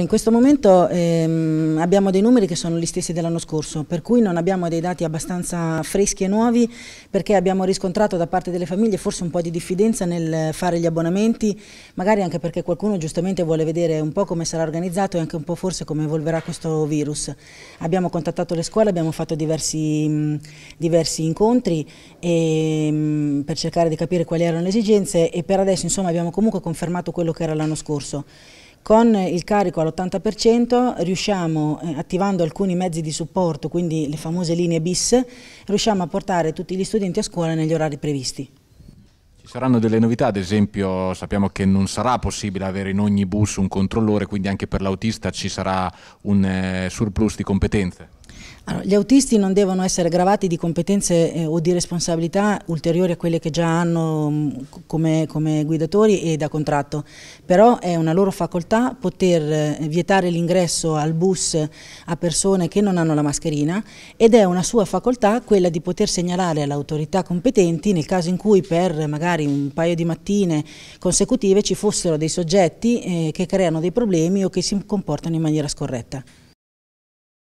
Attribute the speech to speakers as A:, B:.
A: In questo momento ehm, abbiamo dei numeri che sono gli stessi dell'anno scorso, per cui non abbiamo dei dati abbastanza freschi e nuovi perché abbiamo riscontrato da parte delle famiglie forse un po' di diffidenza nel fare gli abbonamenti, magari anche perché qualcuno giustamente vuole vedere un po' come sarà organizzato e anche un po' forse come evolverà questo virus. Abbiamo contattato le scuole, abbiamo fatto diversi, mh, mm, diversi incontri e, ehm, mh, per cercare di capire quali erano le esigenze e per adesso insomma, abbiamo comunque confermato quello che era l'anno scorso. Con il carico all'80% riusciamo, eh, attivando alcuni mezzi di supporto, quindi le famose linee bis, riusciamo a portare tutti gli studenti a scuola negli orari previsti.
B: Ci saranno delle novità, ad esempio sappiamo che non sarà possibile avere in ogni bus un controllore, quindi anche per l'autista ci sarà un eh, surplus di competenze. Allora, gli autisti
A: non devono essere gravati di competenze eh, o di responsabilità ulteriori a quelle che già hanno mh, mm, come, come, guidatori e da contratto, però è una loro facoltà poter eh, vietare l'ingresso al bus a persone che non hanno la mascherina ed è una sua facoltà quella di poter segnalare alle autorità competenti nel caso in cui per magari un paio di mattine consecutive ci fossero dei soggetti eh, che creano dei problemi o che si comportano in maniera scorretta.